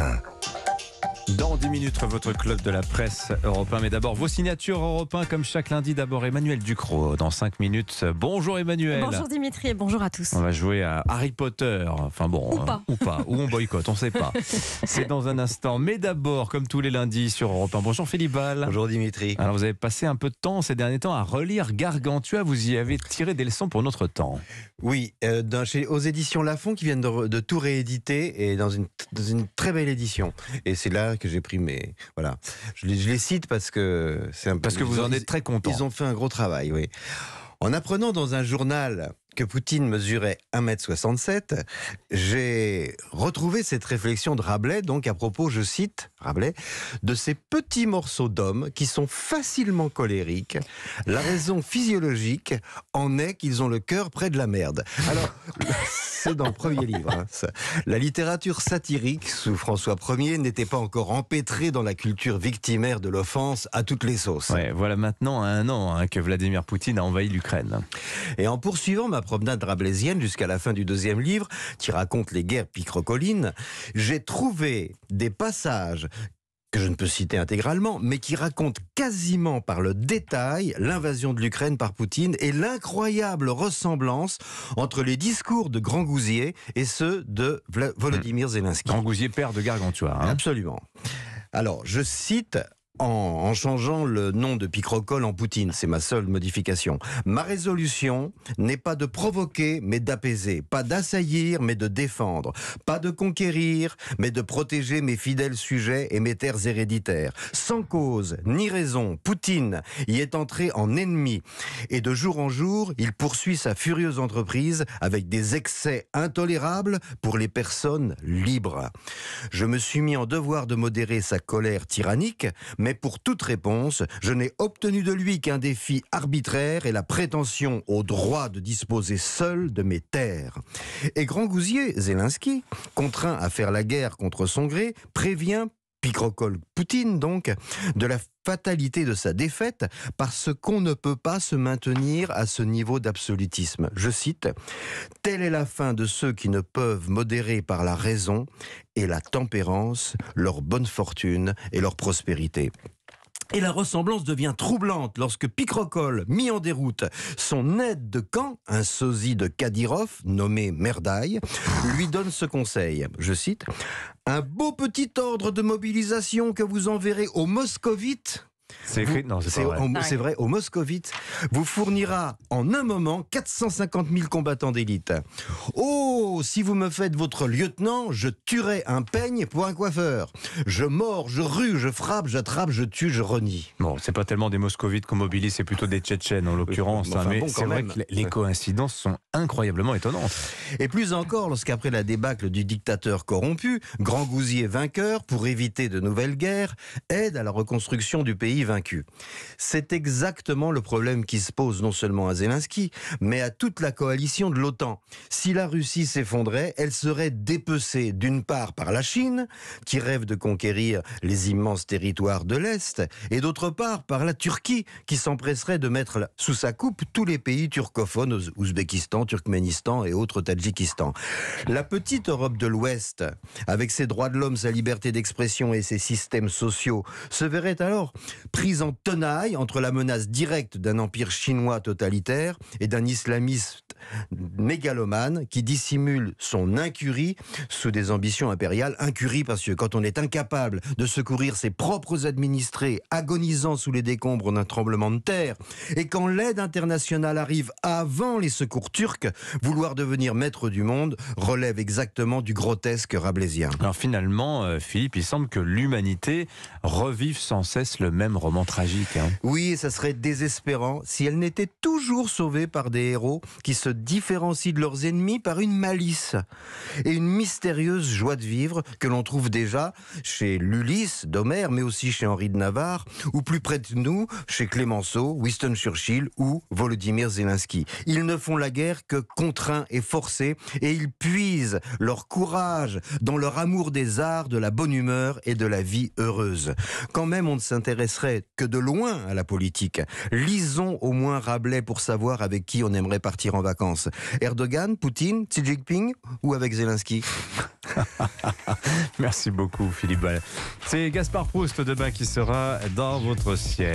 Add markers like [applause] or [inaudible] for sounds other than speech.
matin. Dans 10 minutes, votre club de la presse européen. Mais d'abord, vos signatures européens, comme chaque lundi. D'abord, Emmanuel Ducrot, dans 5 minutes. Bonjour Emmanuel. Bonjour Dimitri et bonjour à tous. On va jouer à Harry Potter. Enfin bon, ou pas. Hein, ou, on boycotte, on ne sait pas. [laughs] C'est dans un instant. Mais d'abord, comme tous les lundis sur Europe 1. Bonjour Philippe Ball. Bonjour Dimitri. Alors, vous avez passé un peu de temps ces derniers temps à relire Gargantua. Vous y avez tiré des leçons pour notre temps. Oui, euh, chez, aux éditions Lafon qui viennent de, de, tout rééditer et dans une, dans une très belle édition. Et c'est là que j'ai pris, mais voilà. Je les, cite parce que c'est Parce que vous en êtes très content. Ils ont fait un gros travail, oui. En apprenant dans un journal que Poutine mesurait 1m67, j'ai retrouvé cette réflexion de Rabelais, donc à propos, je cite Rabelais, de ces petits morceaux d'hommes qui sont facilement colériques. La raison physiologique en est qu'ils ont le cœur près de la merde. Alors, [laughs] c'est dans le premier livre. Hein, la littérature satirique sous François Ier n'était pas encore empêtrée dans la culture victimaire de l'offense à toutes les sauces. voilà maintenant un an hein, que Vladimir Poutine a envahi l'Ukraine. Et en poursuivant ma promenade rabelaisienne jusqu'à la fin du deuxième livre, qui raconte les guerres picrocolines, j'ai trouvé des passages que je ne peux citer intégralement, mais qui racontent quasiment par le détail l'invasion de l'Ukraine par Poutine et l'incroyable ressemblance entre les discours de Grand Gousier et ceux de Volodymyr hmm. Zelensky. Grand Gousier, père de Gargantua. Hein. Absolument. Alors, je cite en, changeant le nom de Picrocole en Poutine. C'est ma seule modification. Ma résolution n'est pas de provoquer, mais d'apaiser. Pas d'assaillir, mais de défendre. Pas de conquérir, mais de protéger mes fidèles sujets et mes terres héréditaires. Sans cause ni raison, Poutine y est entré en ennemi. Et de jour en jour, il poursuit sa furieuse entreprise avec des excès intolérables pour les personnes libres. Je me suis mis en devoir de modérer sa colère tyrannique, mais mais pour toute réponse, je n'ai obtenu de lui qu'un défi arbitraire et la prétention au droit de disposer seul de mes terres. Et Grand Gousier, Zelensky, contraint à faire la guerre contre son gré, prévient picrocole Poutine donc, de la fatalité de sa défaite parce qu'on ne peut pas se maintenir à ce niveau d'absolutisme. Je cite, Telle est la fin de ceux qui ne peuvent modérer par la raison et la tempérance leur bonne fortune et leur prospérité. Et la ressemblance devient troublante lorsque Picrocol, mis en déroute, son aide de camp, un sosie de Kadirov, nommé Merdaille, lui donne ce conseil. Je cite Un beau petit ordre de mobilisation que vous enverrez aux moscovites c'est écrit, non, c'est vrai. C'est vrai, au moscovite, vous fournira en un moment 450 000 combattants d'élite. Oh, si vous me faites votre lieutenant, je tuerai un peigne pour un coiffeur. Je mords, je rue, je frappe, j'attrape, je tue, je renie. Bon, c'est pas tellement des moscovites qu'on mobilise, c'est plutôt des tchétchènes en l'occurrence. Hein, mais c'est vrai que les coïncidences sont incroyablement étonnantes. Et plus encore, lorsqu'après la débâcle du dictateur corrompu, Grand Gousier vainqueur, pour éviter de nouvelles guerres, aide à la reconstruction du pays vaincu. C'est exactement le problème qui se pose non seulement à Zelensky, mais à toute la coalition de l'OTAN. Si la Russie s'effondrait, elle serait dépecée d'une part par la Chine, qui rêve de conquérir les immenses territoires de l'Est, et d'autre part par la Turquie, qui s'empresserait de mettre sous sa coupe tous les pays turcophones, Ouzbékistan, Turkménistan et autres Tadjikistan. La petite Europe de l'Ouest, avec ses droits de l'homme, sa liberté d'expression et ses systèmes sociaux, se verrait alors prise en tenaille entre la menace directe d'un empire chinois totalitaire et d'un islamiste mégalomane qui dissimule son incurie sous des ambitions impériales. Incurie parce que quand on est incapable de secourir ses propres administrés agonisant sous les décombres d'un tremblement de terre et quand l'aide internationale arrive avant les secours turcs, vouloir devenir maître du monde relève exactement du grotesque rablaisien. Alors finalement, euh, Philippe, il semble que l'humanité revive sans cesse le même roman tragique. Hein. Oui, et ça serait désespérant si elle n'était toujours sauvée par des héros qui se différencient de leurs ennemis par une malice et une mystérieuse joie de vivre que l'on trouve déjà chez l'Ulysse d'Homère, mais aussi chez Henri de Navarre, ou plus près de nous, chez Clémenceau, Winston Churchill ou Volodymyr Zelensky. Ils ne font la guerre que contraints et forcés, et ils puisent leur courage dans leur amour des arts, de la bonne humeur et de la vie heureuse. Quand même on ne s'intéresserait que de loin à la politique. Lisons au moins Rabelais pour savoir avec qui on aimerait partir en vacances. Erdogan, Poutine, Xi Jinping ou avec Zelensky [laughs] Merci beaucoup Philippe C'est Gaspard Proust demain qui sera dans votre ciel.